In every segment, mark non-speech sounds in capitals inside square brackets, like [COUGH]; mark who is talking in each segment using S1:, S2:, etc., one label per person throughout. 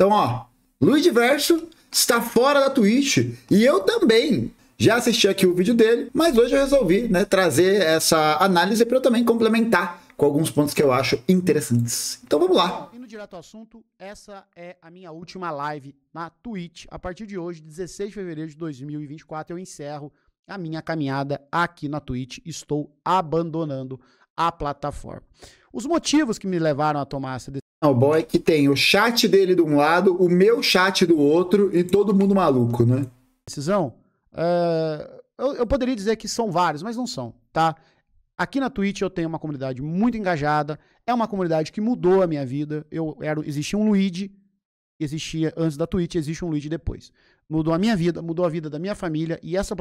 S1: Então, ó, Luiz Diverso está fora da Twitch e eu também. Já assisti aqui o vídeo dele, mas hoje eu resolvi né, trazer essa análise para eu também complementar com alguns pontos que eu acho interessantes. Então
S2: vamos lá. Indo direto ao assunto, essa é a minha última live na Twitch. A partir de hoje, 16 de fevereiro de 2024, eu encerro a minha caminhada aqui na Twitch. Estou abandonando a plataforma. Os motivos que me levaram a tomar essa decisão
S1: o bom é que tem o chat dele de um lado, o meu chat do outro e todo mundo maluco, né?
S2: Decisão? Uh, é, eu, eu, poderia dizer que são vários, mas não são, tá? Aqui na Twitch eu tenho uma comunidade muito engajada, é uma comunidade que mudou a minha vida. Eu era, existia um Luigi, existia antes da Twitch, existe um Luigi depois. Mudou a minha vida, mudou a vida da minha família e essa,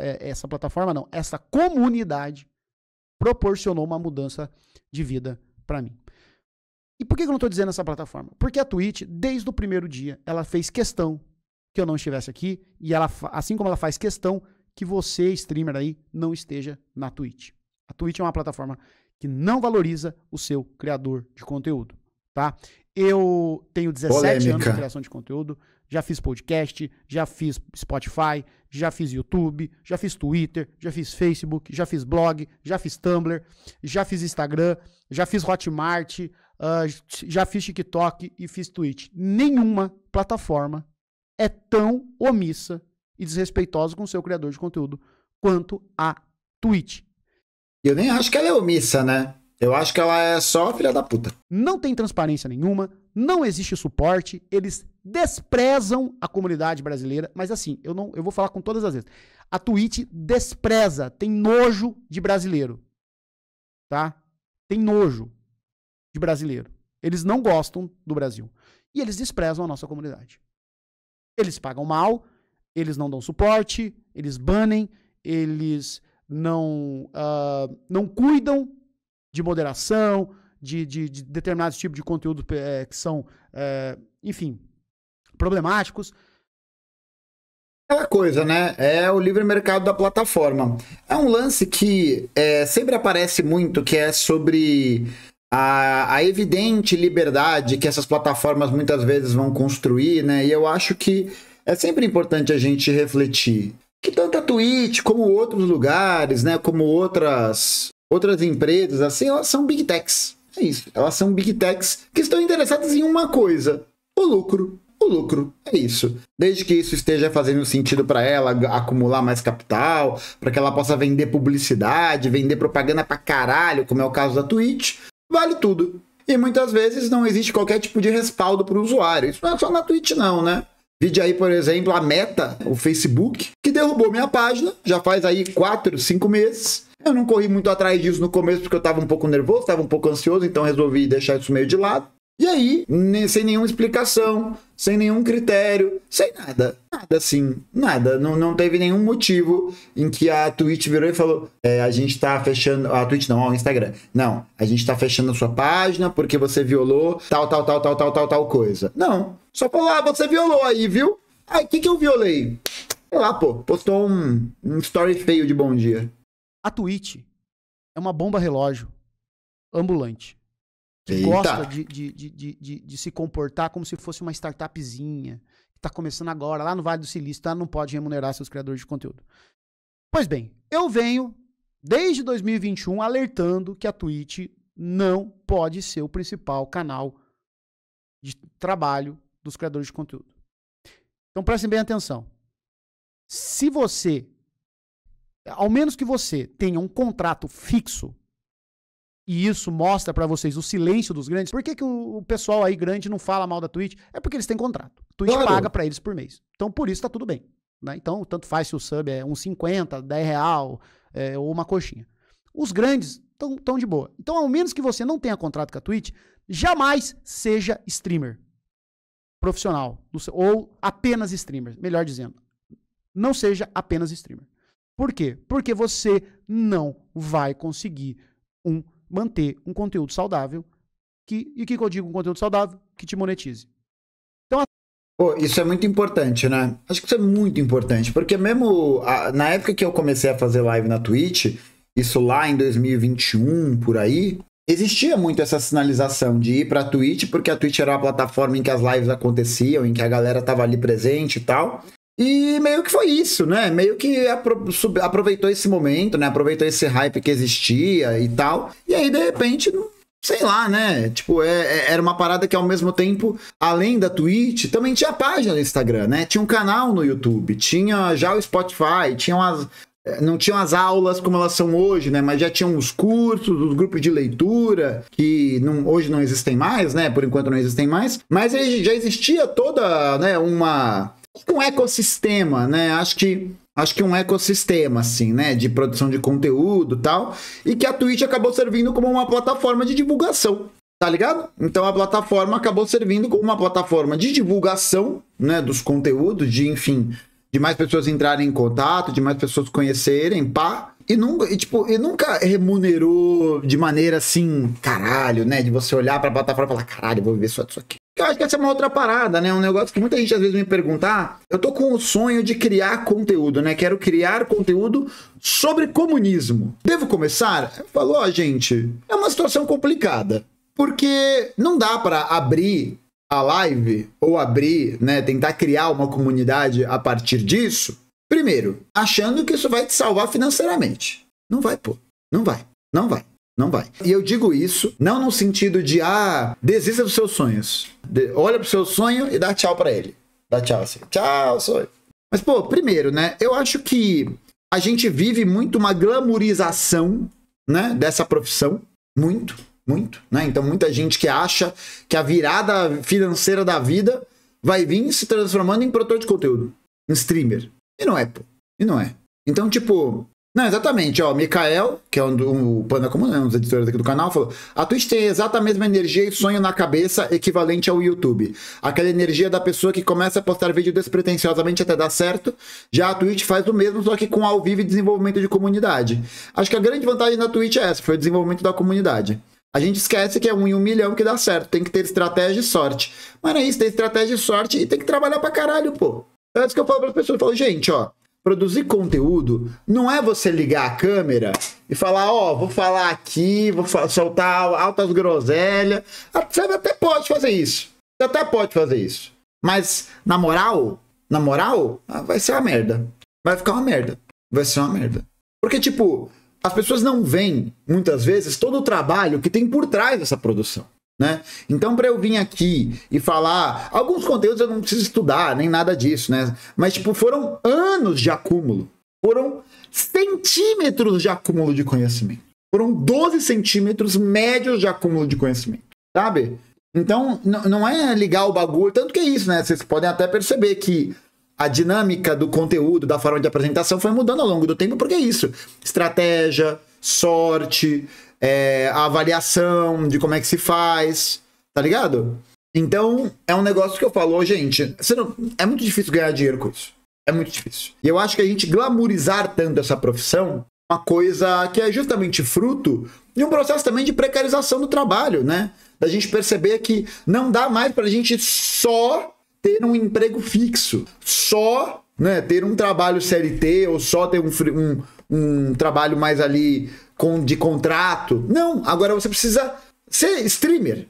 S2: é, essa plataforma não, essa comunidade proporcionou uma mudança de vida para mim. E por que eu não estou dizendo essa plataforma? Porque a Twitch, desde o primeiro dia, ela fez questão que eu não estivesse aqui, e ela, assim como ela faz questão que você, streamer aí, não esteja na Twitch. A Twitch é uma plataforma que não valoriza o seu criador de conteúdo, tá? Eu tenho 17 Polêmica. anos de criação de conteúdo, já fiz podcast, já fiz Spotify, já fiz YouTube, já fiz Twitter, já fiz Facebook, já fiz blog, já fiz Tumblr, já fiz Instagram, já fiz Hotmart, uh, já fiz TikTok e fiz Twitch. Nenhuma plataforma é tão omissa e desrespeitosa com o seu criador de conteúdo quanto a Twitch.
S1: Eu nem acho que ela é omissa, né? Eu acho que ela é só filha da puta.
S2: Não tem transparência nenhuma, não existe suporte, eles desprezam a comunidade brasileira, mas assim, eu não, eu vou falar com todas as vezes. A Twitch despreza, tem nojo de brasileiro. Tá? Tem nojo de brasileiro. Eles não gostam do Brasil. E eles desprezam a nossa comunidade. Eles pagam mal, eles não dão suporte, eles banem, eles não, uh, não cuidam de moderação, de, de, de determinados tipos de conteúdo é, que são, é, enfim, problemáticos.
S1: Aquela é coisa, né? É o livre mercado da plataforma. É um lance que é, sempre aparece muito, que é sobre a, a, evidente liberdade que essas plataformas muitas vezes vão construir, né? E eu acho que é sempre importante a gente refletir. Que tanto a Twitch como outros lugares, né? Como outras, outras empresas, assim, elas são big techs. É isso. Elas são big techs que estão interessadas em uma coisa: o lucro o lucro. É isso. Desde que isso esteja fazendo sentido para ela acumular mais capital, para que ela possa vender publicidade, vender propaganda para caralho, como é o caso da Twitch, vale tudo. E muitas vezes não existe qualquer tipo de respaldo para o usuário. Isso não é só na Twitch, não, né? Vide aí, por exemplo, a Meta, o Facebook, que derrubou minha página já faz aí 4, 5 meses. Eu não corri muito atrás disso no começo porque eu estava um pouco nervoso, estava um pouco ansioso, então resolvi deixar isso meio de lado. E aí, sem nenhuma explicação, sem nenhum critério, sem nada. Nada assim, nada. Não, não teve nenhum motivo em que a Twitch virou e falou: é, a gente tá fechando. A Twitch não, o Instagram. Não, a gente tá fechando a sua página porque você violou tal, tal, tal, tal, tal, tal, tal coisa. Não. Só falou: ah, você violou aí, viu? Aí, o que, que eu violei? Sei lá, pô. Postou um, um story feio de bom dia.
S2: A Twitch é uma bomba relógio ambulante
S1: que Eita. gosta
S2: de, de, de, de, de se comportar como se fosse uma startupzinha, que está começando agora, lá no Vale do Silício, tá? não pode remunerar seus criadores de conteúdo. Pois bem, eu venho desde 2021 alertando que a Twitch não pode ser o principal canal de trabalho dos criadores de conteúdo. Então prestem bem atenção. Se você, ao menos que você tenha um contrato fixo e isso mostra para vocês o silêncio dos grandes. Por que, que o, o, pessoal aí grande não fala mal da Twitch? É porque eles têm contrato. A Twitch claro. paga para eles por mês. Então, por isso tá tudo bem. Né? Então, tanto faz se o sub é 1,50, 10 real é, ou uma coxinha. Os grandes estão de boa. Então, ao menos que você não tenha contrato com a Twitch, jamais seja streamer profissional ou apenas streamer, melhor dizendo. Não seja apenas streamer. Por quê? Porque você não vai conseguir um manter um conteúdo saudável. Que, e o que, que eu digo um conteúdo saudável? Que te monetize.
S1: Oh, isso é muito importante, né? Acho que isso é muito importante, porque mesmo a, na época que eu comecei a fazer live na Twitch, isso lá em 2021 por aí, existia muito essa sinalização de ir para a Twitch, porque a Twitch era uma plataforma em que as lives aconteciam, em que a galera tava ali presente e tal. E meio que foi isso, né? Meio que apro aproveitou esse momento, né? Aproveitou esse hype que existia e tal. E aí, de repente, sei lá, né? Tipo, é, é, era uma parada que ao mesmo tempo, além da Twitch, também tinha página no Instagram, né? Tinha um canal no YouTube, tinha já o Spotify, tinha umas. Eh, não tinham as aulas como elas são hoje, né? Mas já tinham os cursos, os grupos de leitura, que não, hoje não existem mais, né? Por enquanto não existem mais. Mas já existia toda, né? Uma um ecossistema, né? Acho que acho que um ecossistema, assim, né? De produção de conteúdo tal. E que a Twitch acabou servindo como uma plataforma de divulgação, tá ligado? Então a plataforma acabou servindo como uma plataforma de divulgação, né? Dos conteúdos, de enfim, de mais pessoas entrarem em contato, de mais pessoas conhecerem, pá. E nunca, e, tipo, e nunca remunerou de maneira assim, caralho, né? De você olhar pra plataforma e falar, caralho, vou viver só disso aqui. Eu acho que essa é uma outra parada, né? Um negócio que muita gente às vezes me pergunta: ah, eu tô com o sonho de criar conteúdo, né? Quero criar conteúdo sobre comunismo. Devo começar? Falou, ó, gente, é uma situação complicada. Porque não dá para abrir a live ou abrir, né? Tentar criar uma comunidade a partir disso. Primeiro, achando que isso vai te salvar financeiramente. Não vai, pô. Não vai. Não vai. Não vai. E eu digo isso não no sentido de, ah, desista dos seus sonhos. De, olha pro seu sonho e dá tchau para ele. Dá tchau assim. Tchau, sonho. Mas, pô, primeiro, né? Eu acho que a gente vive muito uma glamorização, né? Dessa profissão. Muito, muito, né? Então, muita gente que acha que a virada financeira da vida vai vir se transformando em produtor de conteúdo, em streamer. E não é, pô. E não é. Então, tipo, não, exatamente. Ó, Mikael, que é um, um, Panda Comum, né, um dos editores aqui do canal, falou: a Twitch tem a exata mesma energia e sonho na cabeça equivalente ao YouTube. Aquela energia da pessoa que começa a postar vídeo despretensiosamente até dar certo. Já a Twitch faz o mesmo, só que com ao vivo e desenvolvimento de comunidade. Acho que a grande vantagem da Twitch é essa: foi o desenvolvimento da comunidade. A gente esquece que é um em um milhão que dá certo. Tem que ter estratégia e sorte. Mas não é isso, tem estratégia e sorte e tem que trabalhar pra caralho, pô. É isso que eu falo para as pessoas. Eu falo, gente, ó, Produzir conteúdo não é você ligar a câmera e falar, ó, oh, vou falar aqui, vou soltar altas groselhas. Você até pode fazer isso. Você até pode fazer isso. Mas, na moral, na moral, ah, vai ser uma merda. Vai ficar uma merda. Vai ser uma merda. Porque, tipo, as pessoas não veem, muitas vezes, todo o trabalho que tem por trás dessa produção. Né? Então, para eu vir aqui e falar, alguns conteúdos eu não preciso estudar, nem nada disso, né? Mas, tipo, foram anos de acúmulo, foram centímetros de acúmulo de conhecimento, foram 12 centímetros médios de acúmulo de conhecimento, sabe? Então, não é ligar o bagulho, tanto que é isso, né? Vocês podem até perceber que a dinâmica do conteúdo, da forma de apresentação foi mudando ao longo do tempo, porque é isso. Estratégia, sorte, é, a avaliação de como é que se faz, tá ligado? Então, é um negócio que eu falo, gente, não, é muito difícil ganhar dinheiro com isso. É muito difícil. E eu acho que a gente glamorizar tanto essa profissão, uma coisa que é justamente fruto de um processo também de precarização do trabalho, né? Da gente perceber que não dá mais pra gente só ter um emprego fixo, só né, ter um trabalho CLT ou só ter um, um, um trabalho mais ali de contrato. Não, agora você precisa ser streamer.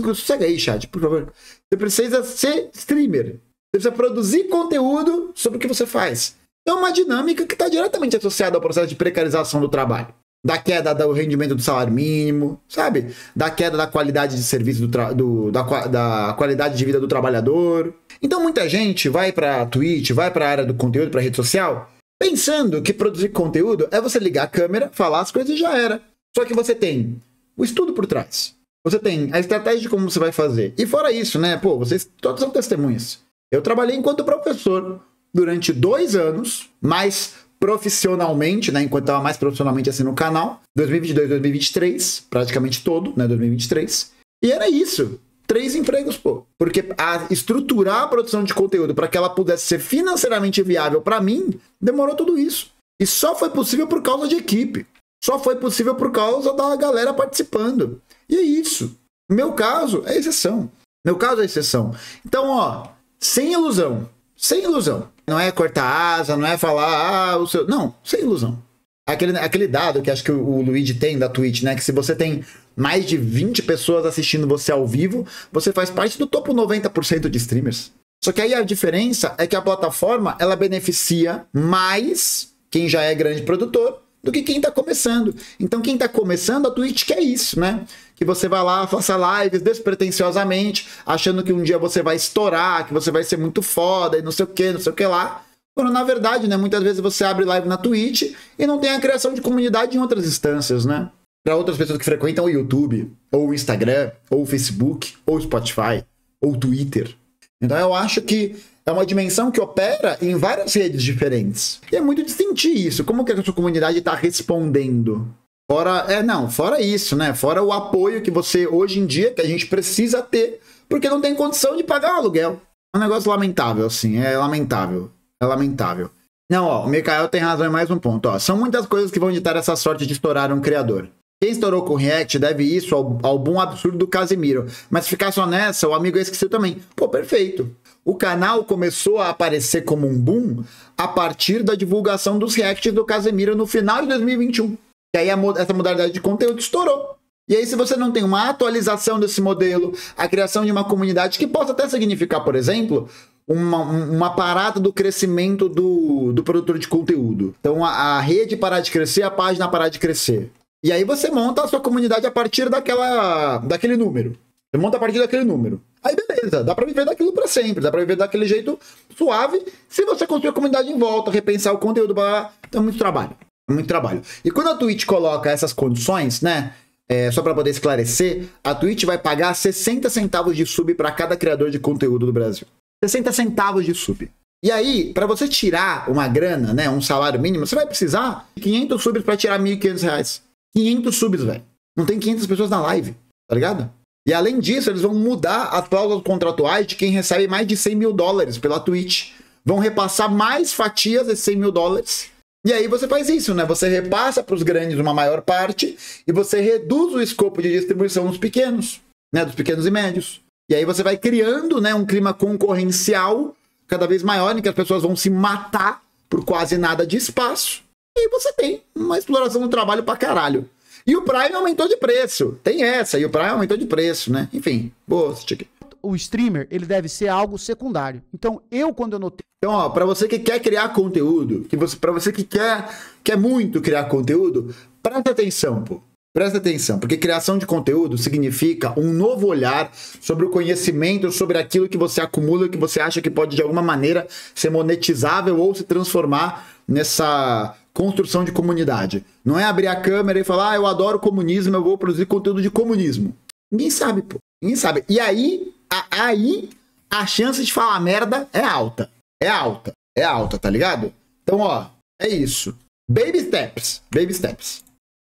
S1: Sossega aí, chat, por favor. Você precisa ser streamer. Você precisa produzir conteúdo sobre o que você faz. É uma dinâmica que está diretamente associada ao processo de precarização do trabalho. Da queda do rendimento do salário mínimo, sabe? Da queda da qualidade de serviço, do, do da, da qualidade de vida do trabalhador. Então, muita gente vai para Twitch, vai para a área do conteúdo, para rede social, Pensando que produzir conteúdo é você ligar a câmera, falar as coisas e já era. Só que você tem o estudo por trás. Você tem a estratégia de como você vai fazer. E fora isso, né? Pô, vocês todos são testemunhas. Eu trabalhei enquanto professor durante dois anos, mais profissionalmente, né? Enquanto estava mais profissionalmente assim no canal, 2022, 2023, praticamente todo, né? 2023. E era isso três empregos, pô. Porque a estruturar a produção de conteúdo para que ela pudesse ser financeiramente viável para mim, demorou tudo isso. E só foi possível por causa de equipe. Só foi possível por causa da galera participando. E é isso. Meu caso é exceção. Meu caso é exceção. Então, ó, sem ilusão. Sem ilusão. Não é cortar asa, não é falar, ah, o seu. Não, sem ilusão. Aquele, aquele dado que acho que o, o Luigi tem da Twitch, né? Que se você tem mais de 20 pessoas assistindo você ao vivo, você faz parte do topo 90% de streamers. Só que aí a diferença é que a plataforma ela beneficia mais quem já é grande produtor do que quem está começando. Então quem está começando a Twitch quer isso, né? Que você vai lá, faça lives despretensiosamente, achando que um dia você vai estourar, que você vai ser muito foda e não sei o que, não sei o que lá. Quando na verdade, né, muitas vezes você abre live na Twitch e não tem a criação de comunidade em outras instâncias, né? para outras pessoas que frequentam o YouTube, ou o Instagram, ou o Facebook, ou o Spotify, ou o Twitter. Então eu acho que é uma dimensão que opera em várias redes diferentes. E é muito de sentir isso. Como que a sua comunidade está respondendo? Fora, é, não, fora isso, né? Fora o apoio que você, hoje em dia, que a gente precisa ter, porque não tem condição de pagar o aluguel. É um negócio lamentável, assim, é lamentável. É lamentável. Não, ó, o Mikael tem razão em mais um ponto, ó. São muitas coisas que vão ditar essa sorte de estourar um criador. Quem estourou com o React deve isso ao, ao boom absurdo do Casimiro. Mas se ficar só nessa, o amigo esqueceu também. Pô, perfeito. O canal começou a aparecer como um boom a partir da divulgação dos Reacts do Casemiro no final de 2021. E aí essa modalidade de conteúdo estourou. E aí, se você não tem uma atualização desse modelo, a criação de uma comunidade que possa até significar, por exemplo, uma, uma, parada do crescimento do, do produtor de conteúdo. Então, a, a, rede parar de crescer, a página parar de crescer. E aí você monta a sua comunidade a partir daquela, daquele número. Você monta a partir daquele número. Aí beleza, dá para viver daquilo para sempre, dá para viver daquele jeito suave, se você construir a comunidade em volta, repensar o conteúdo, blá, então é muito trabalho. É muito trabalho. E quando a Twitch coloca essas condições, né? É, só para poder esclarecer, a Twitch vai pagar 60 centavos de sub para cada criador de conteúdo do Brasil. 60 centavos de sub. E aí, para você tirar uma grana, né, um salário mínimo, você vai precisar de 500 subs para tirar 1.500 reais. 500 subs, velho. Não tem 500 pessoas na live, tá ligado? E além disso, eles vão mudar as cláusulas contratuais de quem recebe mais de 100 mil dólares pela Twitch. Vão repassar mais fatias desses 100 mil dólares. E aí você faz isso, né? Você repassa para os grandes uma maior parte e você reduz o escopo de distribuição dos pequenos, né? Dos pequenos e médios. E aí você vai criando, né? Um clima concorrencial cada vez maior em que as pessoas vão se matar por quase nada de espaço. E você tem uma exploração do trabalho pra caralho. E o Prime aumentou de preço. Tem essa, e o Prime aumentou de preço, né? Enfim, boa, Stick.
S2: O streamer, ele deve ser algo secundário. Então, eu, quando eu notei.
S1: Então, ó, pra você que quer criar conteúdo, que você, pra você que quer, quer muito criar conteúdo, presta atenção, pô. Presta atenção, porque criação de conteúdo significa um novo olhar sobre o conhecimento, sobre aquilo que você acumula, que você acha que pode de alguma maneira ser monetizável ou se transformar nessa Construção de comunidade. Não é abrir a câmera e falar, ah, eu adoro comunismo, eu vou produzir conteúdo de comunismo. Ninguém sabe, pô. Ninguém sabe. E aí, a, aí, a chance de falar merda é alta. É alta. É alta, tá ligado? Então, ó, é isso. Baby steps. Baby steps.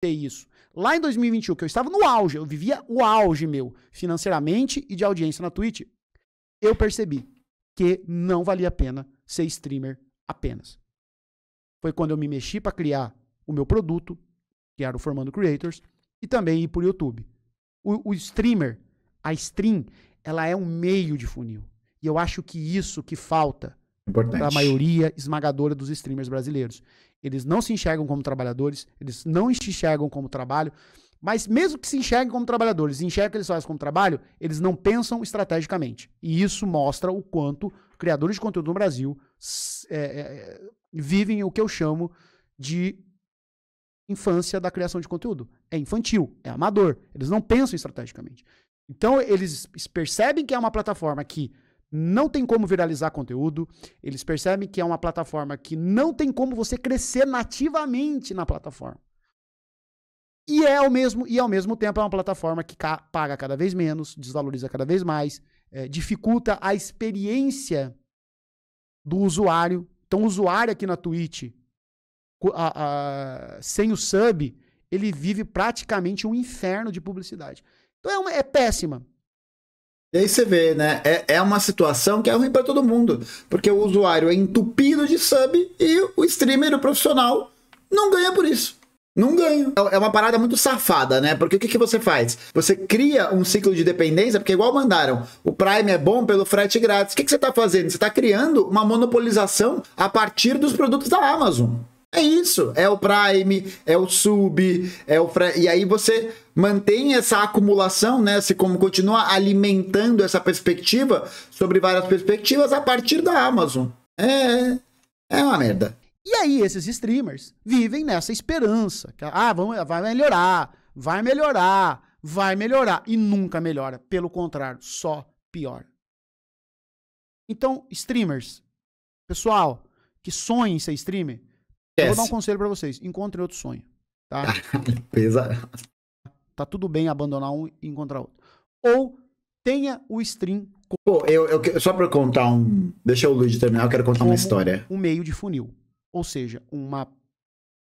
S2: É isso. Lá em 2021, que eu estava no auge, eu vivia o auge meu, financeiramente e de audiência na Twitch, eu percebi que não valia a pena ser streamer apenas. Foi quando eu me mexi para criar o meu produto, que era o Formando Creators, e também ir para o YouTube. O, o streamer, a stream, ela é um meio de funil. E eu acho que isso que falta para a maioria esmagadora dos streamers brasileiros. Eles não se enxergam como trabalhadores, eles não se enxergam como trabalho, mas mesmo que se enxerguem como trabalhadores, enxergam que eles fazem como trabalho, eles não pensam estrategicamente. E isso mostra o quanto criadores de conteúdo no Brasil é, é, é, vivem o que eu chamo de infância da criação de conteúdo. É infantil, é amador. Eles não pensam estrategicamente. Então, eles percebem que é uma plataforma que não tem como viralizar conteúdo, eles percebem que é uma plataforma que não tem como você crescer nativamente na plataforma. E é ao mesmo, e ao mesmo tempo é uma plataforma que paga cada vez menos, desvaloriza cada vez mais é, dificulta a experiência do usuário. Então, o usuário aqui na Twitch, a, a, sem o sub, ele vive praticamente um inferno de publicidade. Então, é, uma, é péssima.
S1: E aí você vê, né? É, é uma situação que é ruim para todo mundo, porque o usuário é entupido de sub e o streamer, o profissional, não ganha por isso. Não ganho. É, é uma parada muito safada, né? Porque o que, que você faz? Você cria um ciclo de dependência, porque igual mandaram, o Prime é bom pelo frete grátis. O que, que você está fazendo? Você está criando uma monopolização a partir dos produtos da Amazon. É isso, é o Prime, é o Sub, é o frete e aí você mantém essa acumulação, né? Se como continua alimentando essa perspectiva sobre várias perspectivas a partir da Amazon. É, é, é uma merda.
S2: E aí esses streamers vivem nessa esperança, que, ah, vamos, vai melhorar, vai melhorar, vai melhorar e nunca melhora, pelo contrário, só piora. Então, streamers, pessoal que sonha em ser streamer, yes. eu vou dar um conselho para vocês, encontrem outro sonho, tá? [LAUGHS] Pesado. Tá tudo bem abandonar um e encontrar outro. Ou tenha o stream. Pô, eu, eu só para
S1: contar um, hum. deixa o Luiz terminar, eu quero contar uma história. Um
S2: meio de funil. Ou seja, uma,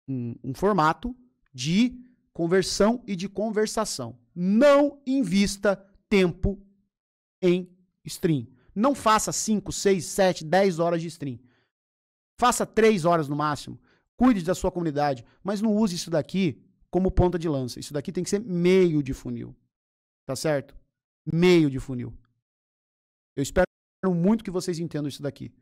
S2: um, um formato de conversão e de conversação. Não invista tempo em stream. Não faça 5, 6, 7, 10 horas de stream. Faça 3 horas no máximo. Cuide da sua comunidade, mas não use isso daqui como ponta de lança. Isso daqui tem que ser meio de funil. Tá certo? Meio de funil. Eu espero muito que vocês entendam isso daqui.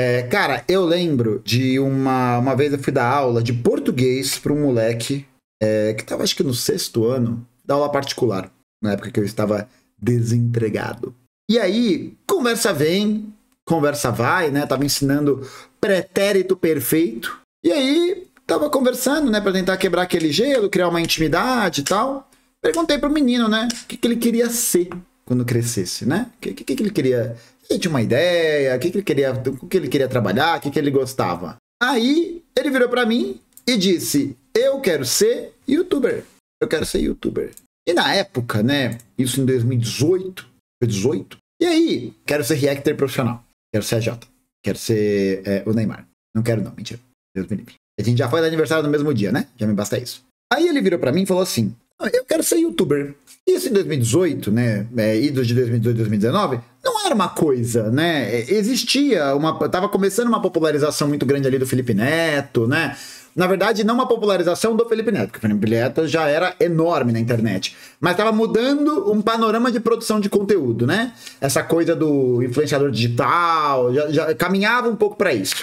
S1: É, cara, eu lembro de uma, uma vez eu fui dar aula de português para um moleque é, que estava acho que no sexto ano, da aula particular, na época que eu estava desempregado. E aí, conversa vem, conversa vai, né? Tava ensinando pretérito perfeito. E aí, tava conversando, né, para tentar quebrar aquele gelo, criar uma intimidade e tal. Perguntei pro menino, né, o que, que ele queria ser quando crescesse, né? O que, que, que ele queria ele tinha uma ideia, o que, que ele queria, o que ele queria trabalhar, o que, que ele gostava. Aí ele virou para mim e disse: "Eu quero ser youtuber. Eu quero ser youtuber". E na época, né, isso em 2018, 18. E aí, quero ser reactor profissional. Quero ser a Jota. Quero ser é, o Neymar. Não quero não, mentira. Deus me livre. A gente já foi aniversário no mesmo dia, né? Já me basta isso. Aí ele virou para mim e falou assim: eu quero ser youtuber. Isso em 2018, né? É, idos de 2018 2019, não era uma coisa, né? É, existia uma. Tava começando uma popularização muito grande ali do Felipe Neto, né? Na verdade, não uma popularização do Felipe Neto, porque o Felipe Neto já era enorme na internet. Mas estava mudando um panorama de produção de conteúdo, né? Essa coisa do influenciador digital, já, já caminhava um pouco para isso.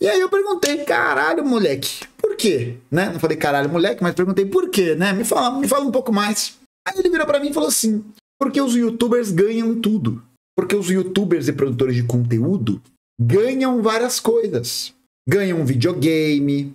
S1: E aí eu perguntei, caralho, moleque, por quê? Né? Não falei caralho, moleque, mas perguntei por quê, né? Me fala, me fala um pouco mais. Aí ele virou para mim e falou assim: porque os youtubers ganham tudo. Porque os youtubers e produtores de conteúdo ganham várias coisas. Ganham videogame,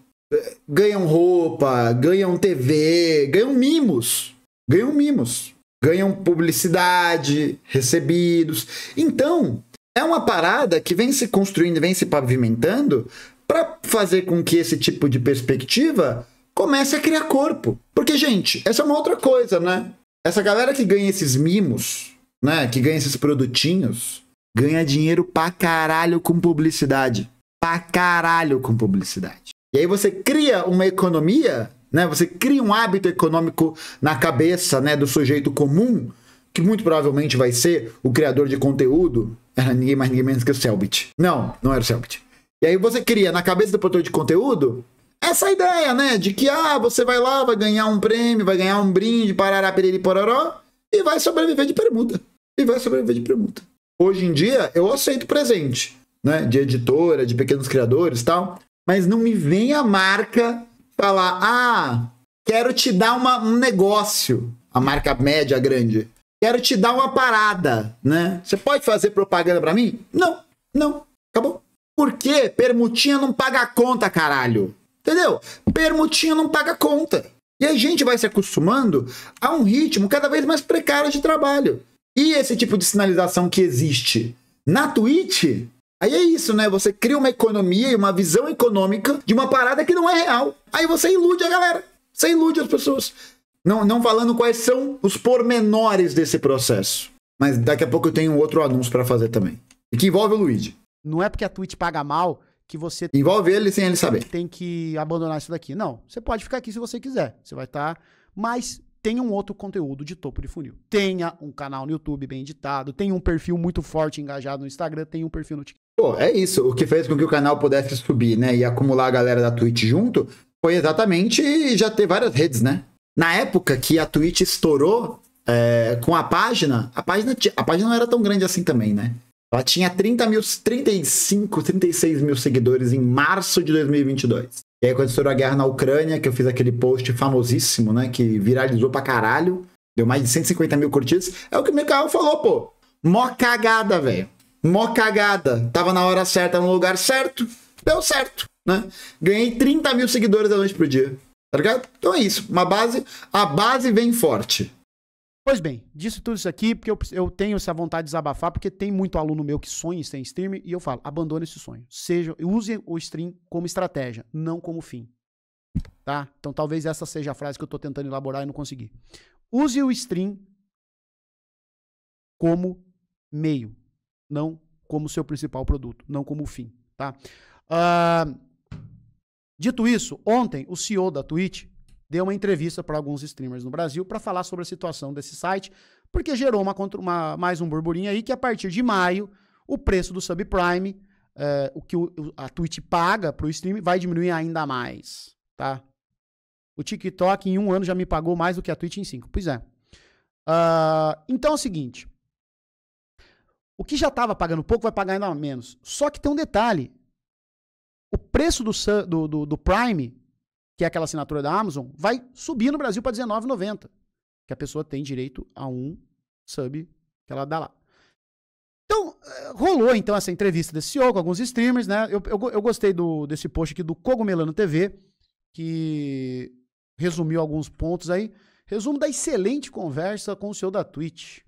S1: ganham roupa, ganham TV, ganham mimos. Ganham mimos. Ganham publicidade, recebidos. Então, é uma parada que vem se construindo, vem se pavimentando para fazer com que esse tipo de perspectiva comece a criar corpo. Porque, gente, essa é uma outra coisa, né? Essa galera que ganha esses mimos, né, que ganha esses produtinhos, ganha dinheiro pra caralho com publicidade. Pra caralho com publicidade. E aí você cria uma economia, né? Você cria um hábito econômico na cabeça, né, do sujeito comum, que muito provavelmente vai ser o criador de conteúdo, era [LAUGHS] ah, ninguém mais ninguém menos que o Selbit. Não, não era o Selbit. E aí você cria na cabeça do produtor de conteúdo essa ideia, né, de que ah, você vai lá, vai ganhar um prêmio, vai ganhar um brinde, parará, piriri, pororó, e vai sobreviver de permuta. E vai sobreviver de permuta. Hoje em dia, eu aceito presente, né? De editora, de pequenos criadores tal. Mas não me vem a marca falar, ah, quero te dar uma, um negócio. A marca média, grande. Quero te dar uma parada, né? Você pode fazer propaganda para mim? Não, não. Acabou. Porque permutinha não paga a conta, caralho. Entendeu? Permutinha não paga conta. E a gente vai se acostumando a um ritmo cada vez mais precário de trabalho. E esse tipo de sinalização que existe na Twitch Aí é isso, né? Você cria uma economia e uma visão econômica de uma parada que não é real. Aí você ilude a galera. Você ilude as pessoas. Não, não falando quais são os pormenores desse processo. Mas daqui a pouco eu tenho outro anúncio para fazer também. E que
S2: envolve o Luigi. Não é porque a Twitch paga mal que você. Envolve ele sem ele saber. Tem que abandonar isso daqui. Não, você pode ficar aqui se você quiser. Você vai estar. Tá, mas tenha um outro conteúdo de topo de funil. Tenha um canal no YouTube bem editado, tenha um perfil muito forte engajado no Instagram, tenha um perfil no TikTok.
S1: Pô, é isso. O que fez com que o canal pudesse subir, né? E acumular a galera da Twitch junto foi exatamente já ter várias redes, né? Na época que a Twitch estourou é, com a página, a página, a página não era tão grande assim também, né? Ela tinha 30 mil, 35, 36 mil seguidores em março de 2022. E aí, quando estourou a guerra na Ucrânia, que eu fiz aquele post famosíssimo, né? Que viralizou pra caralho. Deu mais de 150 mil curtidas. É o que o Mikael falou, pô. Mó cagada, velho. Mó cagada. Tava na hora certa, no lugar certo. Deu certo, né? Ganhei 30 mil seguidores da noite pro dia. Tá ligado? Então é isso. Uma base. A base vem forte.
S2: Pois bem, disse tudo isso aqui porque eu, eu tenho essa vontade de desabafar, porque tem muito aluno meu que sonha em ser streamer e eu falo, abandone esse sonho. Seja, use o stream como estratégia, não como fim. Tá? Então talvez essa seja a frase que eu estou tentando elaborar e não consegui. Use o stream como meio, não como seu principal produto, não como fim, tá? Uh, dito isso, ontem o CEO da Twitch deu uma entrevista para alguns streamers no Brasil para falar sobre a situação desse site, porque gerou uma, uma, mais um burburinho aí que a partir de maio o preço do subprime, é, o que o, a Twitch paga para o stream, vai diminuir ainda mais, tá? O TikTok em um ano já me pagou mais do que a Twitch em cinco. Pois é. Uh, então é o seguinte. O que já estava pagando pouco vai pagar ainda menos. Só que tem um detalhe. O preço do, do, do, do Prime que é aquela assinatura da Amazon, vai subir no Brasil para R$19,90. Que a pessoa tem direito a um sub que ela dá lá. Então, eh, rolou então essa entrevista desse CEO com alguns streamers, né? Eu, eu, eu gostei do, desse post aqui do Cogumelano TV, que resumiu alguns pontos aí. Resumo da excelente conversa com o CEO da Twitch.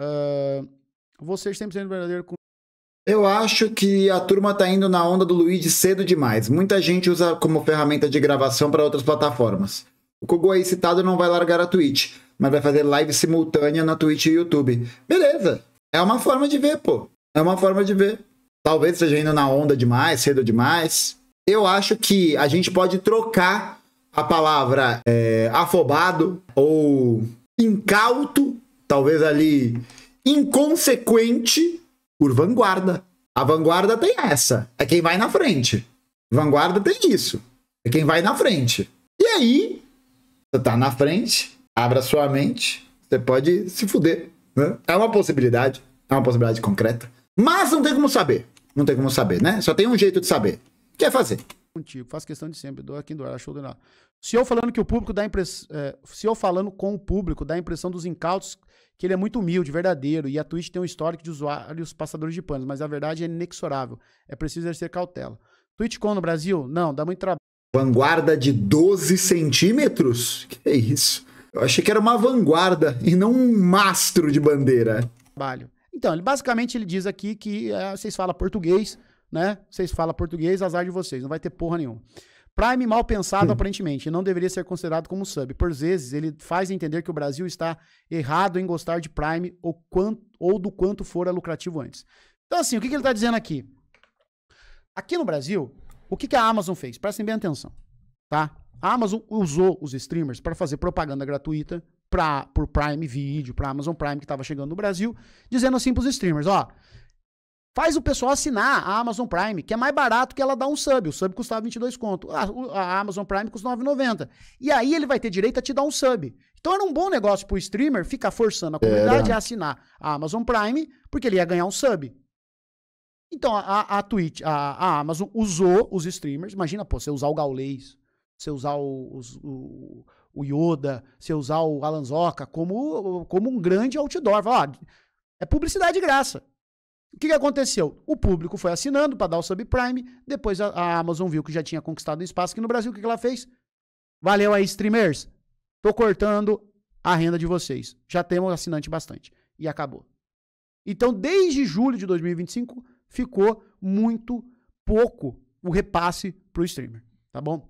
S2: Uh, vou ser verdadeiro com
S1: eu acho que a turma tá indo na onda do Luigi cedo demais. Muita gente usa como ferramenta de gravação para outras plataformas. O Kogu aí citado não vai largar a Twitch, mas vai fazer live simultânea na Twitch e YouTube. Beleza. É uma forma de ver, pô. É uma forma de ver. Talvez seja indo na onda demais, cedo demais. Eu acho que a gente pode trocar a palavra é, afobado ou incauto, talvez ali inconsequente por vanguarda. A vanguarda tem essa. É quem vai na frente. Vanguarda tem isso. É quem vai na frente. E aí, você tá na frente, abra sua mente, você pode se fuder. Né? É uma possibilidade. É uma possibilidade concreta. Mas não tem como saber. Não tem como saber, né? Só tem um jeito de saber. Que é fazer
S2: contigo. Faço questão de sempre, dou aqui do Dourado, show do nada. Se eu falando que o público dá impressão. É, se eu falando com o público, dá a impressão dos incautos que ele é muito humilde, verdadeiro, e a Twitch tem um histórico de usuários passadores de panos, mas a verdade é inexorável. É preciso exercer cautela. TwitchCon no Brasil? Não, dá muito trabalho.
S1: Vanguarda de 12 centímetros? Que é isso? Eu achei que era uma vanguarda e não um mastro de bandeira.
S2: Trabalho. Então, ele, basicamente ele diz aqui que é, vocês falam português, né? Vocês falam português, azar de vocês, não vai ter porra nenhuma. Prime mal pensado, Sim. aparentemente, não deveria ser considerado como sub. Por vezes, ele faz entender que o Brasil está errado em gostar de Prime ou, quanto, ou do quanto fora lucrativo antes. Então, assim, o que, que ele está dizendo aqui? Aqui no Brasil, o que, que a Amazon fez? Prestem bem atenção, tá? A Amazon usou os streamers para fazer propaganda gratuita para por Prime Video, para Amazon Prime que estava chegando no Brasil, dizendo assim para os streamers, ó, Faz o pessoal assinar a Amazon Prime, que é mais barato que ela dar um sub. O sub custava 22 conto. A, ah, a Amazon Prime custa 9,90. E aí ele vai ter direito a te dar um sub. Então era um bom negócio pro streamer ficar forçando a comunidade a assinar a Amazon Prime, porque ele ia ganhar um sub. Então a, a Twitch, a, a Amazon usou os streamers. Imagina, pô, você usar o Gaulês, você usar o, os, o, o Yoda, você usar o Alanzoca como, como um grande outdoor. Fala, ó, ah, é publicidade de graça. O que, que aconteceu? O público foi assinando para dar o subprime, depois a, a, Amazon viu que já tinha conquistado um espaço aqui no Brasil. O que, que ela fez? Valeu aí, streamers. Tô cortando a renda de vocês. Já temos assinante bastante. E acabou. Então, desde julho de 2025, ficou muito pouco o repasse para o streamer, tá bom?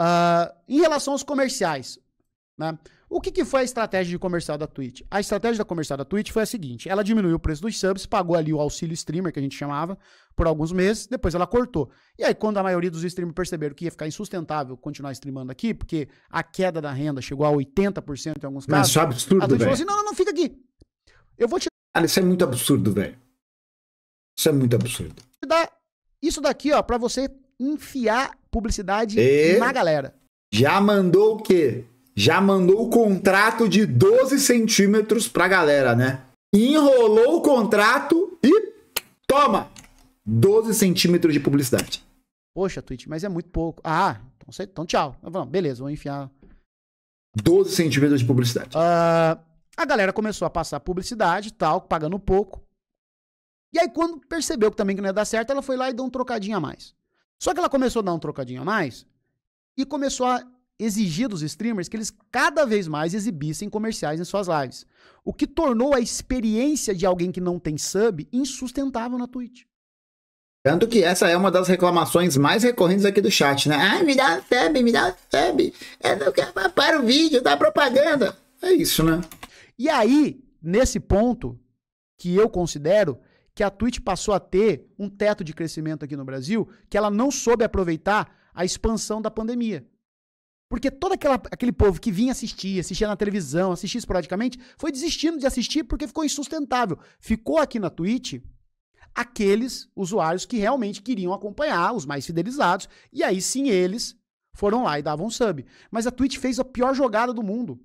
S2: Uh, em relação aos comerciais, né? O que, que foi a estratégia de comercial da Twitch? A estratégia da comercial da Twitch foi a seguinte: ela diminuiu o preço dos subs, pagou ali o auxílio streamer, que a gente chamava, por alguns meses, depois ela cortou. E aí, quando a maioria dos streamers perceberam que ia ficar insustentável continuar streamando aqui, porque a queda da renda chegou a 80% em alguns casos. Isso é absurdo, a Twitch véio. falou assim: não, não, não, fica aqui. Eu vou te.
S1: Cara, isso é muito absurdo, velho. Isso é muito absurdo.
S2: Isso daqui, ó, pra você enfiar publicidade e... na galera.
S1: Já mandou o quê? já mandou o contrato de 12 centímetros pra galera, né? Enrolou o contrato e toma! 12 centímetros de publicidade.
S2: Poxa, Twitch, mas é muito pouco. Ah, então, então tchau. Então vamos, beleza, vou enfiar.
S1: 12 centímetros de publicidade.
S2: Uh, a galera começou a passar publicidade e tal, pagando pouco. E aí, quando percebeu que também não ia dar certo, ela foi lá e deu um trocadinho a mais. Só que ela começou a dar um trocadinho a mais e começou a exigir dos streamers que eles cada vez mais exibissem comerciais em suas lives. O que tornou a experiência de alguém que não tem sub insustentável na Twitch.
S1: Tanto que essa é uma das reclamações mais recorrentes aqui do chat, né? Ah,
S2: me dá sub, me dá um sub. Eu não quero para o vídeo, dá tá propaganda. É isso, né? E aí, nesse ponto, que eu considero que a Twitch passou a ter um teto de crescimento aqui no Brasil que ela não soube aproveitar a expansão da pandemia. Porque todo aquela, aquele povo que vinha assistir, assistia na televisão, assistia esporadicamente, foi desistindo de assistir porque ficou insustentável. Ficou aqui na Twitch aqueles usuários que realmente queriam acompanhar, os mais fidelizados, e aí sim eles foram lá e davam sub. Mas a Twitch fez a pior jogada do mundo.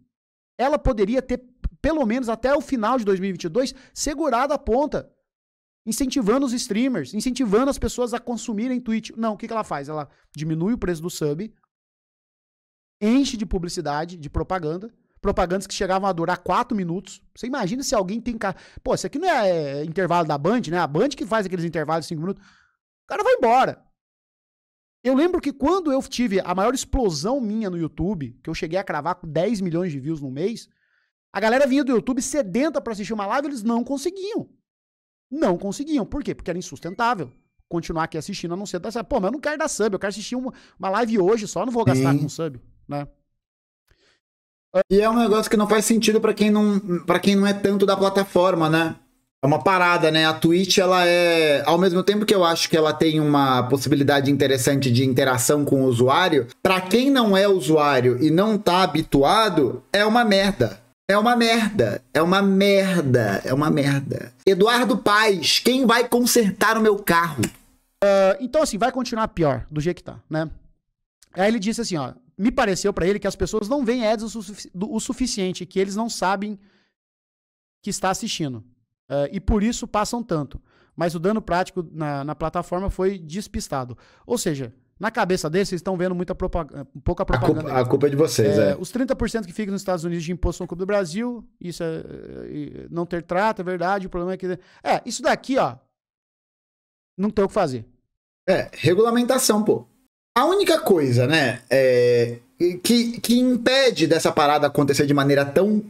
S2: Ela poderia ter, pelo menos até o final de 2022, segurado a ponta, incentivando os streamers, incentivando as pessoas a consumirem Twitch. Não, o que, que ela faz? Ela diminui o preço do sub, enche de publicidade, de propaganda. Propagandas que chegavam a durar quatro minutos. Você imagina se alguém tem. Pô, isso aqui não é, é, intervalo da Band, né? A Band que faz aqueles intervalos de cinco minutos. O cara vai embora. Eu lembro que quando eu tive a maior explosão minha no YouTube, que eu cheguei a cravar com 10 milhões de views no mês, a galera vinha do YouTube sedenta para assistir uma live, eles não conseguiam. Não conseguiam. Por quê? Porque era insustentável continuar aqui assistindo, a não ser sub. Pô, mas eu não quero dar sub, eu quero assistir uma, uma live hoje só, não vou gastar Sim. com sub né? E é um negócio que não faz sentido
S1: para quem não para quem não é tanto da plataforma, né? É uma parada, né? A Twitch, ela é. Ao mesmo tempo que eu acho que ela tem uma possibilidade interessante de interação com o usuário, para quem não é usuário e não tá habituado, é uma merda. É uma merda, é uma merda, é uma merda. Eduardo Paz, quem vai
S2: consertar o meu carro? Uh, então, assim, vai continuar pior do jeito que tá, né? Aí ele disse assim, ó, me pareceu para ele que as pessoas não veem ads o, o suficiente, que eles não sabem que está assistindo. Uh, e por isso passam tanto. Mas o dano prático na, na plataforma foi despistado. Ou seja, na cabeça deles, vocês estão vendo muita propaganda, eh, pouca propaganda. A culpa, a culpa é de vocês, é, é. Os 30% que ficam nos Estados Unidos de imposto são culpa do Brasil. Isso é, não ter trato, é verdade. O problema é que. É, isso daqui, ó. Não tem o que fazer. É, regulamentação, pô. A única coisa,
S1: né, é, que, que impede dessa parada acontecer de maneira tão.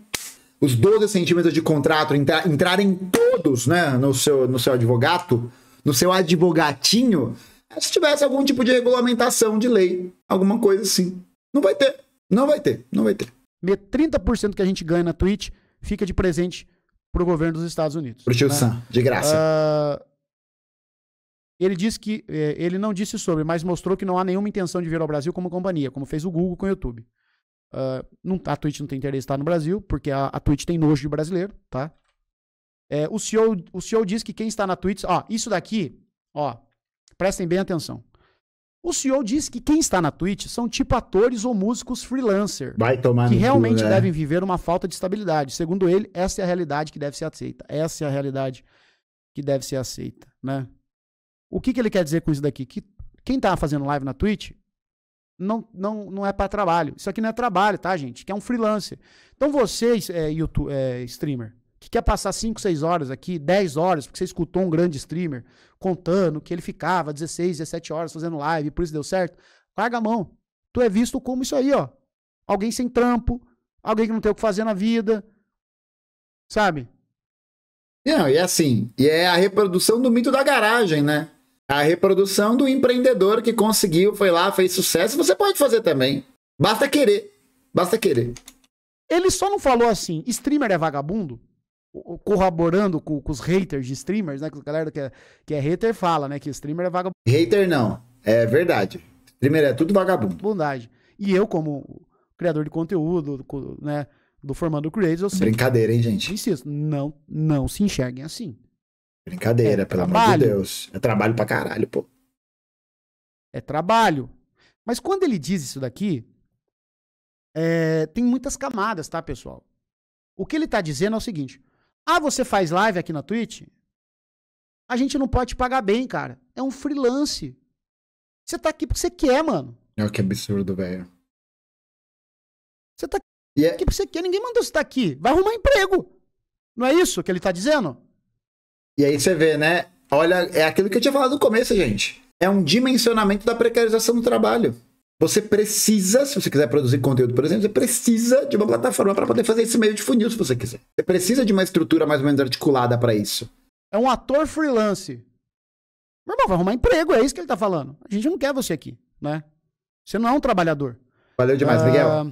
S1: Os 12 centímetros de contrato entra, entrarem todos, né, no seu, no seu advogado, no seu advogatinho, é se tivesse algum tipo de regulamentação de lei, alguma coisa assim. Não vai ter, não vai ter, não vai ter.
S2: 30% que a gente ganha na Twitch fica de presente pro governo dos Estados Unidos. Pro Tio né? Sam, de graça. Uh, ele disse que é, ele não disse sobre, mas mostrou que não há nenhuma intenção de vir ao Brasil como companhia, como fez o Google com o YouTube. Uh, não, tá, a Twitch não tem interesse em estar no Brasil, porque a, a Twitch tem nojo de brasileiro, tá? É, o, CEO, o CEO diz que quem está na Twitch. Ó, isso daqui, ó, prestem bem atenção. O CEO diz que quem está na Twitch são tipo atores ou músicos freelancer. Vai tomar que realmente cu, né? devem viver uma falta de estabilidade. Segundo ele, essa é a realidade que deve ser aceita. Essa é a realidade que deve ser aceita, né? O que, que ele quer dizer com isso daqui? Que quem tá fazendo live na Twitch não, não, não é para trabalho. Isso aqui não é trabalho, tá, gente? Que é um freelancer. Então vocês, é, YouTube, é, streamer, que quer passar 5, 6 horas aqui, 10 horas, porque você escutou um grande streamer contando que ele ficava 16, 17 horas fazendo live, por isso deu certo, larga a mão. Tu é visto como isso aí, ó. Alguém sem trampo, alguém que não tem o que fazer na vida, sabe?
S1: Não, e é assim,
S2: e é a reprodução do mito
S1: da garagem, né? A reprodução do empreendedor que conseguiu, foi lá, fez sucesso, você pode fazer também.
S2: Basta querer. Basta querer. Ele só não falou assim, streamer é vagabundo? Corroborando com, com os haters de streamers, né? Que a galera que é, que é hater fala, né? Que streamer é vagabundo.
S1: Hater não. É verdade. Streamer é tudo vagabundo.
S2: Bondade. E eu, como criador de conteúdo, né? do Formando Creators, eu sei. Brincadeira, hein, gente? Insisto, não, não se enxerguem assim. Brincadeira, é pelo trabalho. amor de
S1: Deus. É trabalho pra caralho, pô.
S2: É trabalho. Mas quando ele diz isso daqui, é, tem muitas camadas, tá, pessoal? O que ele tá dizendo é o seguinte: ah, você faz live aqui na Twitch? A gente não pode te pagar bem, cara. É um freelance. Você tá aqui porque você quer, mano.
S1: É Olha que absurdo, velho.
S2: Você tá é aqui yeah. porque você quer. Ninguém mandou você estar tá aqui. Vai arrumar emprego. Não é isso que ele tá dizendo?
S1: E aí você vê, né? Olha, é aquilo que eu tinha falado no começo, gente. É um dimensionamento da precarização do trabalho. Você precisa, se você quiser produzir conteúdo, por exemplo, você precisa de uma plataforma para poder fazer esse meio de funil, se você quiser. Você precisa de uma estrutura mais ou menos articulada para isso.
S2: É um ator freelance. Meu irmão, vai arrumar emprego, é isso que ele está falando. A gente não quer você aqui, né? Você não é um trabalhador.
S1: Valeu demais, uh... Miguel. Ah,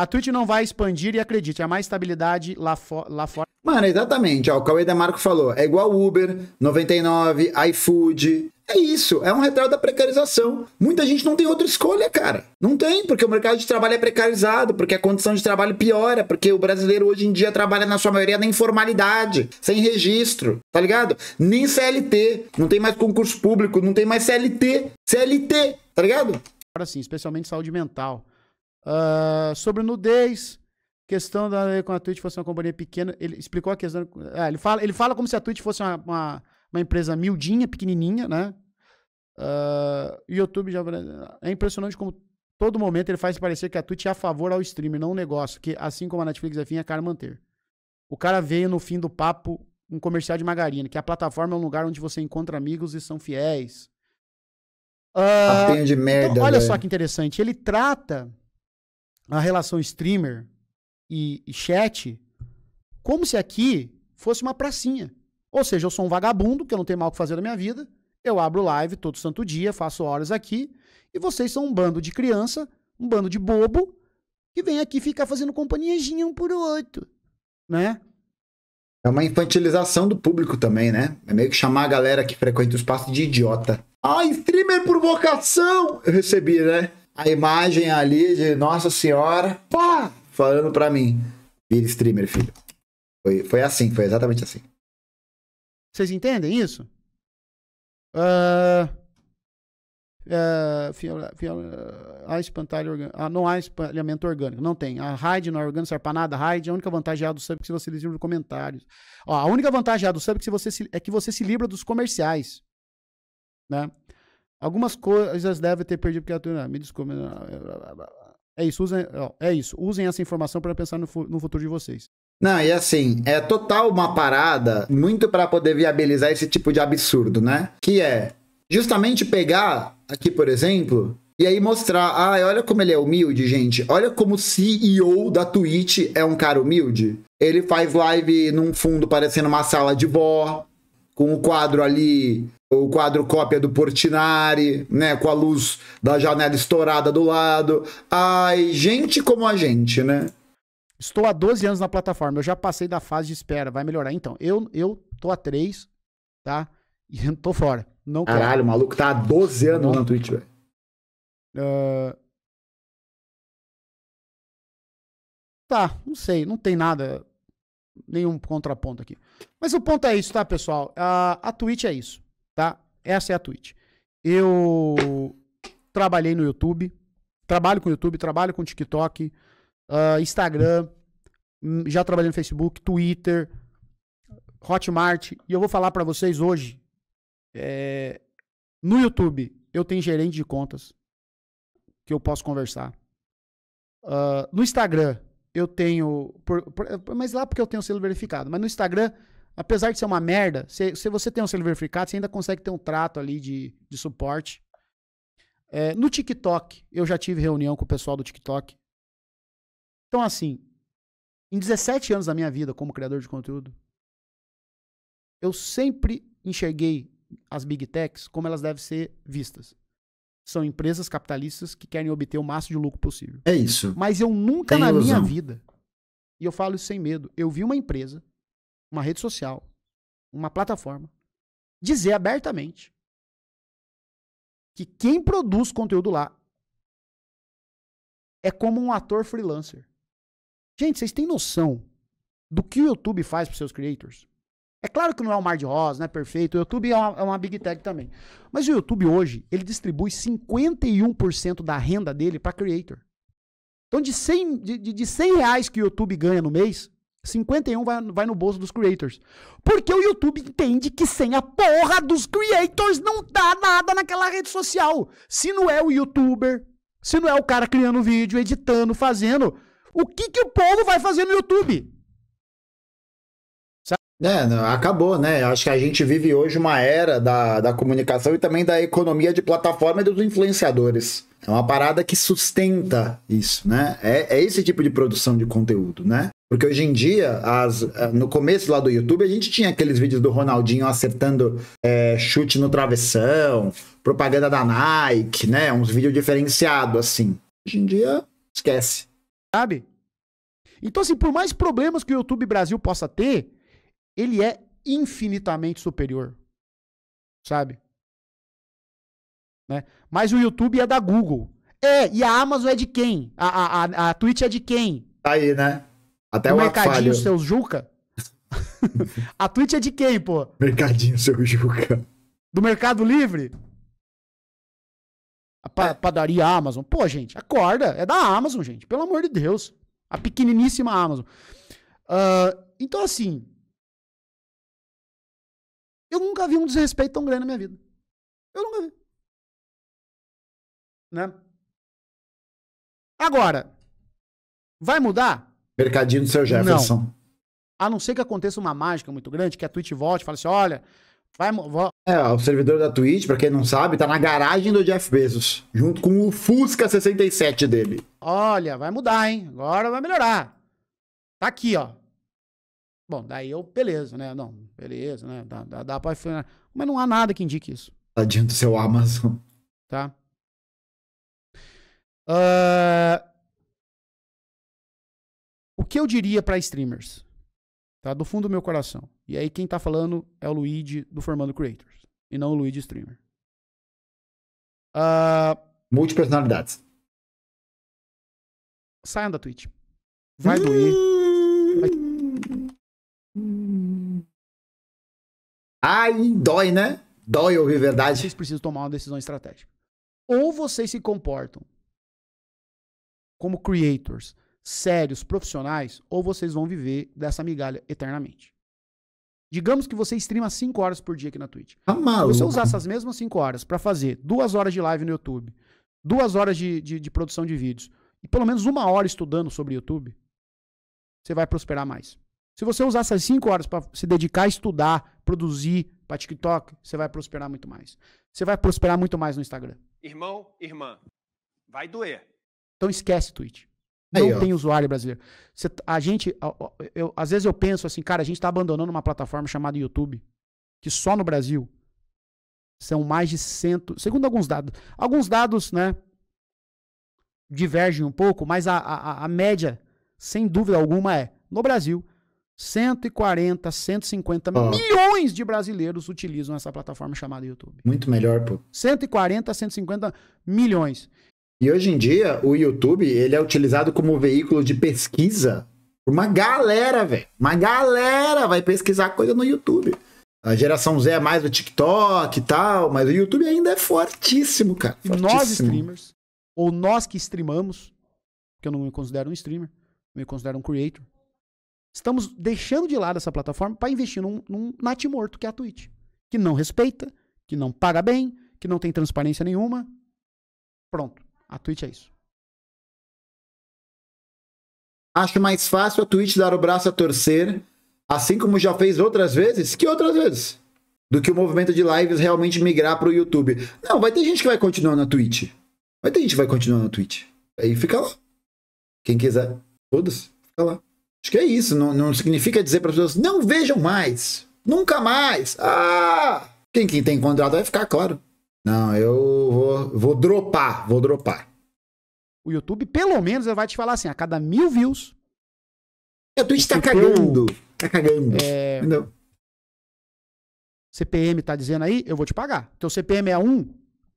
S2: a Twitch não vai expandir e acredite, há é mais estabilidade lá, fo lá fora.
S1: Mano, exatamente. Ó, o Cauê Demarco falou. É igual Uber, 99, iFood. É isso, é um retrato da precarização. Muita gente não tem outra escolha, cara. Não tem, porque o mercado de trabalho é precarizado, porque a condição de trabalho piora, porque o brasileiro hoje em dia trabalha na sua maioria na informalidade, sem registro, tá ligado? Nem CLT, não tem mais concurso público, não tem mais CLT, CLT, tá ligado?
S2: Agora sim, especialmente saúde mental. Uh, sobre nudez, questão da com a Twitch fosse uma companhia pequena. Ele explicou a questão. É, ele, fala, ele fala como se a Twitch fosse uma, uma, uma empresa miudinha, pequenininha, né? Uh, YouTube já. É impressionante como todo momento ele faz parecer que a Twitch é a favor ao streamer, não um negócio, que assim como a Netflix é fim, é cara manter. O cara veio no fim do papo um comercial de margarina, que a plataforma é um lugar onde você encontra amigos e são fiéis. Uh, de então, merda. Então, olha véio. só que interessante. Ele trata a relação streamer e, e chat como se aqui fosse uma pracinha. Ou seja, eu sou um vagabundo, que eu não tenho mal o que fazer na minha vida, eu abro live todo santo dia, faço horas aqui, e vocês são um bando de criança, um bando de bobo, que vem aqui ficar fazendo companhiazinha um por outro, né?
S1: É uma infantilização do público também, né? É meio que chamar a galera que frequenta o espaço de idiota. Ah, streamer por vocação! Eu recebi, né? a imagem ali de Nossa Senhora, pá, falando pra mim. Vira streamer, filho. Foi, foi assim, foi exatamente assim.
S2: Vocês entendem isso? Uh, uh, espantalho orgânico. Ah, não há espalhamento orgânico. Não tem. A raid não é orgânico, serve pra nada. A raid, a única vantagem é do sub é que se você se livra dos comentários. Ó, a única vantagem é do sub é que, se você se, é que você se livra dos comerciais. Né? Algumas coisas devem ter perdido porque a turma. Me desculpe. É isso, usem, ó, é isso. Usem essa informação para pensar no, no futuro de vocês.
S1: Não, e assim, é total uma parada muito para poder viabilizar esse tipo de absurdo, né? Que é justamente pegar aqui, por exemplo, e aí mostrar, ah, olha como ele é humilde, gente. Olha como o CEO da Twitch é um cara humilde. Ele faz live num fundo parecendo uma sala de bó, com o um quadro ali o quadro cópia do Portinari, né, com a luz da janela estourada do
S2: lado. Ai, gente como a gente, né? Estou há 12 anos na plataforma, eu já passei da fase de espera, vai melhorar. Então, eu, eu tô há 3, tá? E eu [LAUGHS] tô fora. Não Caralho, o maluco tá há 12 anos Não. na Twitch, velho. Uh... Tá, não sei, não tem nada, nenhum contraponto aqui. Mas o ponto é isso, tá, pessoal? A ah, a Twitch é isso tá? Essa é a Twitch. Eu trabalhei no YouTube, trabalho com o YouTube, trabalho com TikTok, uh, Instagram, hum, já trabalhei no Facebook, Twitter, Hotmart, e eu vou falar para vocês hoje, é, no YouTube, eu tenho gerente de contas que eu posso conversar. Uh, no Instagram, eu tenho. Por, por, mas lá porque eu tenho selo verificado. Mas no Instagram, apesar de ser uma merda, se, se você tem um selo verificado, você ainda consegue ter um trato ali de, de suporte. É, no TikTok, eu já tive reunião com o pessoal do TikTok. Então, assim, em 17 anos da minha vida como criador de conteúdo, eu sempre enxerguei as big techs como elas devem ser vistas. São empresas capitalistas que querem obter o máximo de lucro possível. É isso. Mas eu nunca Tem na ilusão. minha vida, e eu falo isso sem medo, eu vi uma empresa uma rede social, uma plataforma, dizer abertamente que quem produz conteúdo lá é como um ator freelancer. Gente, vocês têm noção do que o YouTube faz para seus creators? É claro que não é um mar de rosas, não é perfeito. O YouTube é uma, é uma big tech também. Mas o YouTube hoje, ele distribui 51% da renda dele para creator. Então, de 100, de, de 100 reais que o YouTube ganha no mês, 51 vai, vai no bolso dos creators. Porque o YouTube entende que sem a porra dos creators não dá nada naquela rede social. Se não é o youtuber, se não é o cara criando vídeo, editando, fazendo, o que, que o povo vai fazer no YouTube?
S1: É, acabou, né? Acho que a gente vive hoje uma era da, da comunicação e também da economia de plataforma e dos influenciadores. É uma parada que sustenta isso, né? É, é esse tipo de produção de conteúdo, né? Porque hoje em dia, as, eh, no começo lá do YouTube, a gente tinha aqueles vídeos do Ronaldinho acertando é, chute no travessão, propaganda da Nike, né? Uns vídeos diferenciados, assim.
S2: Hoje em dia, esquece. Sabe? Então, assim, por mais problemas que o YouTube Brasil possa ter, ele é infinitamente superior. Sabe? Né? Mas o YouTube é da Google. É, e a Amazon é de quem? A, a, a, a Twitch é de quem? Tá aí, né? Até o, o mercadinho, seu Juca? [LAUGHS] a Twitch é de quem, pô?
S1: Mercadinho, seu Juca.
S2: Do Mercado Livre? A pa é. padaria Amazon. Pô, gente, acorda. É da Amazon, gente. Pelo amor de Deus. A pequeniníssima Amazon. Uh, então, assim, eu nunca vi um desrespeito tão grande na minha vida. Eu nunca vi. Né? Agora, vai mudar? Mercadinho do seu Jefferson. Não. A não ser que aconteça uma mágica muito grande, que a Twitch volte e fale assim: olha, vai. É,
S1: o servidor da Twitch, pra quem não sabe, tá na garagem do Jeff Bezos, junto com o Fusca 67 dele.
S2: Olha, vai mudar, hein? Agora vai melhorar. Tá aqui, ó. Bom, daí eu, beleza, né? Não, beleza, né? Dá, dá, dá pra Mas não há nada que indique isso. Tadinho do seu Amazon. Tá? Uh... O que eu diria para streamers? Tá? Do fundo do meu coração. E aí quem tá falando é o Luigi do Formando Creators. E não o Luigi Streamer. Uh...
S1: Multipersonalidades.
S2: Saiam da Twitch. Vai doer. Ai, dói, né? Dói ouvir verdade. Vocês precisam tomar uma decisão estratégica. Ou vocês se comportam como creators sérios, profissionais, ou vocês vão viver dessa migalha eternamente. Digamos que você streama 5 horas por dia aqui na Twitch. Tá Se você usar essas mesmas 5 horas para fazer duas horas de live no YouTube, duas horas de, de, de produção de vídeos e pelo menos uma hora estudando sobre YouTube, você vai prosperar mais. Se você usar essas 5 horas para se dedicar a estudar, produzir para TikTok, você vai prosperar muito mais. Você vai prosperar muito mais no Instagram.
S1: Irmão, irmã, vai doer.
S2: Então esquece Twitch. Não Aí, tem usuário brasileiro. Você, a gente, eu, eu, às vezes eu penso assim, cara, a gente está abandonando uma plataforma chamada YouTube, que só no Brasil são mais de cento, segundo alguns dados, alguns dados, né, divergem um pouco, mas a, a, a média, sem dúvida alguma, é no Brasil 140, 150 oh. milhões de brasileiros utilizam essa plataforma chamada YouTube. Muito melhor, pô. 140, 150 milhões.
S1: E hoje em dia, o YouTube, ele é utilizado como veículo de pesquisa uma galera, velho. Uma galera vai pesquisar coisa no YouTube. A geração Z é mais do TikTok e tal, mas o YouTube ainda é fortíssimo, cara.
S2: Fortíssimo. Nós streamers, ou nós que streamamos, porque eu não me considero um streamer, eu me considero um creator. Estamos deixando de lado essa plataforma para investir num, num morto que é a Twitch. Que não respeita, que não paga bem, que não tem transparência nenhuma. Pronto. A Twitch é isso.
S1: Acho mais fácil a Twitch dar o braço a torcer, assim como já fez outras vezes, que outras vezes. Do que o movimento de lives realmente migrar para o YouTube. Não, vai ter gente que vai continuar na Twitch. Vai ter gente que vai continuar na Twitch. Aí fica lá. Quem quiser, todos, fica lá. Acho que é isso. Não, não significa dizer para as pessoas, não vejam mais. Nunca mais. Ah! Quem, quem tem contrato vai ficar, claro. Não, eu vou, vou dropar, vou dropar.
S2: O YouTube, pelo menos, vai te falar assim, a cada mil views... É, a Twitch tá cagando. Teu... Tá cagando. É... Entendeu? CPM tá dizendo aí, eu vou te pagar. Teu CPM é um,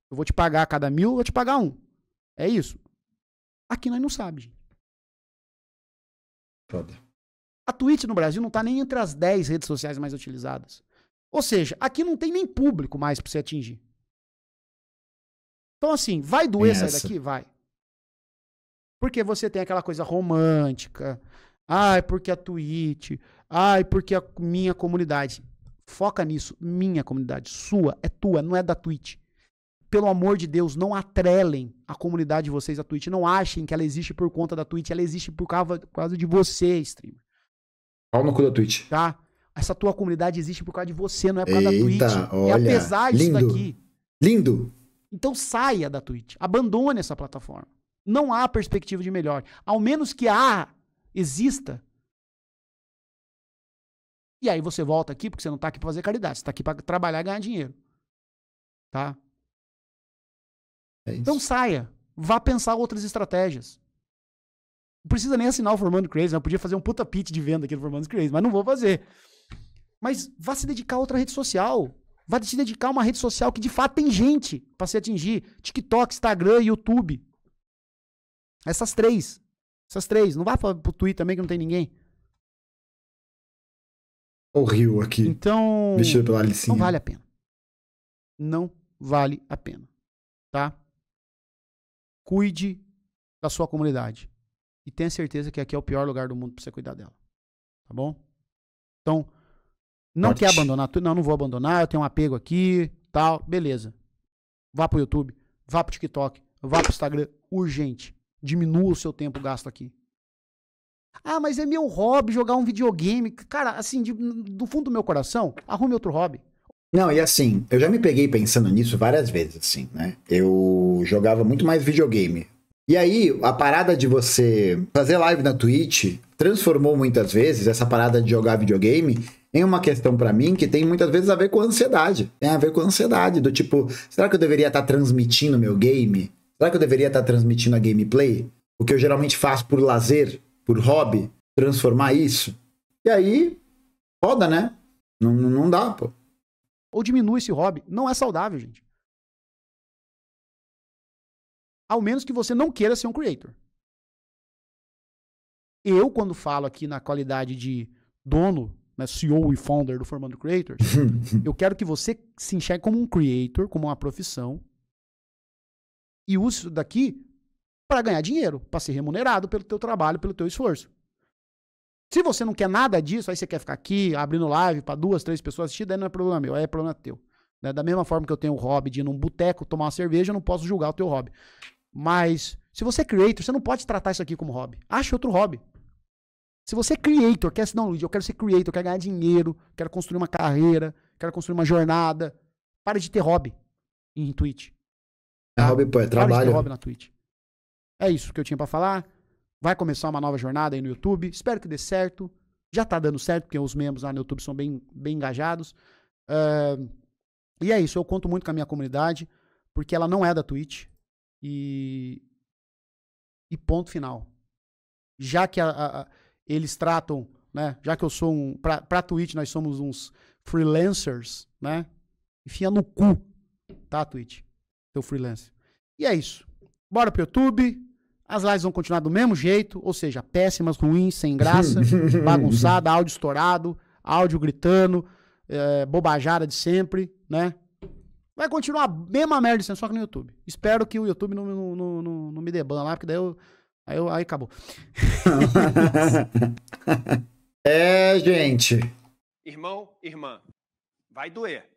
S2: eu vou te pagar a cada mil, eu vou te pagar um. É isso. Aqui nós não sabemos, gente. Toda. A Twitch no Brasil não está nem entre as 10 redes sociais mais utilizadas. Ou seja, aqui não tem nem público mais para você atingir. Então, assim, vai doer essa. sair daqui? Vai. Porque você tem aquela coisa romântica. Ai, porque a Twitch. Ai, porque a minha comunidade. Foca nisso. Minha comunidade. Sua. É tua, não é da Twitch pelo amor de Deus, não atrelem a comunidade de vocês à Twitch. Não achem que ela existe por conta da Twitch. Ela existe por causa, por causa de você, streamer. Pau no cu da Twitch. Tá? Essa tua comunidade existe por causa de você, não é por causa Eita, da Twitch. Olha, e apesar lindo, disso daqui. Lindo! Então saia da Twitch. Abandone essa plataforma. Não há perspectiva de melhor. Ao menos que há, exista, e aí você volta aqui, porque você não está aqui para fazer caridade, você está aqui para trabalhar e ganhar dinheiro. Tá? É então saia. Vá pensar outras estratégias. Não precisa nem assinar o Formando Crazy, né? Eu podia fazer um puta pitch de venda aqui do Formando Crazy, mas não vou fazer. Mas vá se dedicar a outra rede social. Vá se dedicar a uma rede social que de fato tem gente para se atingir. TikTok, Instagram, YouTube. Essas três. Essas três. Não vá para o Twitter também que não tem ninguém.
S1: O rio aqui.
S2: Então. Mexer pela Não vale a pena. Não vale a pena. Tá? cuide da sua comunidade. E tenha certeza que aqui é o pior lugar do mundo para você cuidar dela. Tá bom? Então, não Forte. quer abandonar tudo? Não, não vou abandonar, eu tenho um apego aqui, tal. Beleza. Vá pro YouTube, vá pro TikTok, vá pro Instagram, urgente. Diminua o seu tempo gasto aqui. Ah, mas é meu hobby jogar um videogame. Cara, assim, de, do fundo do meu coração, arrume outro hobby. Não, e assim, eu já me
S1: peguei pensando nisso várias vezes, assim, né? Eu jogava muito mais videogame. E aí, a parada de você fazer live na Twitch transformou muitas vezes essa parada de jogar videogame em uma questão para mim que tem muitas vezes a ver com ansiedade. Tem a ver com ansiedade, do tipo, será que eu deveria estar tá transmitindo meu game? Será que eu deveria estar tá transmitindo a gameplay? O que eu geralmente faço por lazer, por hobby, transformar isso?
S2: E aí, foda, né? Não, não dá, pô. Ou diminua esse hobby. Não é saudável, gente. Ao menos que você não queira ser um creator. Eu, quando falo aqui na qualidade de dono, né, CEO e founder do Formando Creators, [LAUGHS] eu quero que você se enxergue como um creator, como uma profissão, e use isso daqui para ganhar dinheiro, para ser remunerado pelo teu trabalho, pelo teu esforço. Se você não quer nada disso, aí você quer ficar aqui abrindo live para duas, três pessoas assistir, daí não é problema meu, aí é problema teu. Né? Da mesma forma que eu tenho o hobby de ir num boteco tomar uma cerveja, eu não posso julgar o teu hobby. Mas se você é creator, você não pode tratar isso aqui como hobby. Acha outro hobby. Se você é creator, quer se não, Luiz, eu quero ser creator, eu quero ganhar dinheiro, quero construir uma carreira, quero construir uma jornada. Para de ter hobby em Twitch.
S1: É hobby, pô, é trabalho. Para de ter né? hobby
S2: na Twitch. É isso que eu tinha para falar. Vai começar uma nova jornada aí no YouTube. Espero que dê certo. Já tá dando certo, porque os membros lá no YouTube são bem, bem engajados. Uh, e é isso. Eu conto muito com a minha comunidade, porque ela não é da Twitch. E. E ponto final. Já que a, a, eles tratam, né? Já que eu sou um. Pra, pra Twitch, nós somos uns freelancers, né? Enfia no cu, tá, Twitch? Teu freelancer. E é isso. Bora pro YouTube. As lives vão continuar do mesmo jeito, ou seja, péssimas, ruins, sem graça, [LAUGHS] bagunçada, áudio estourado, áudio gritando, é, bobajada de sempre, né? Vai continuar a mesma merda, só que no YouTube. Espero que o YouTube não, não, não, não me dê ban lá, porque daí eu. Aí, eu, aí acabou. [LAUGHS] é, gente.
S1: Irmão, irmã, vai doer.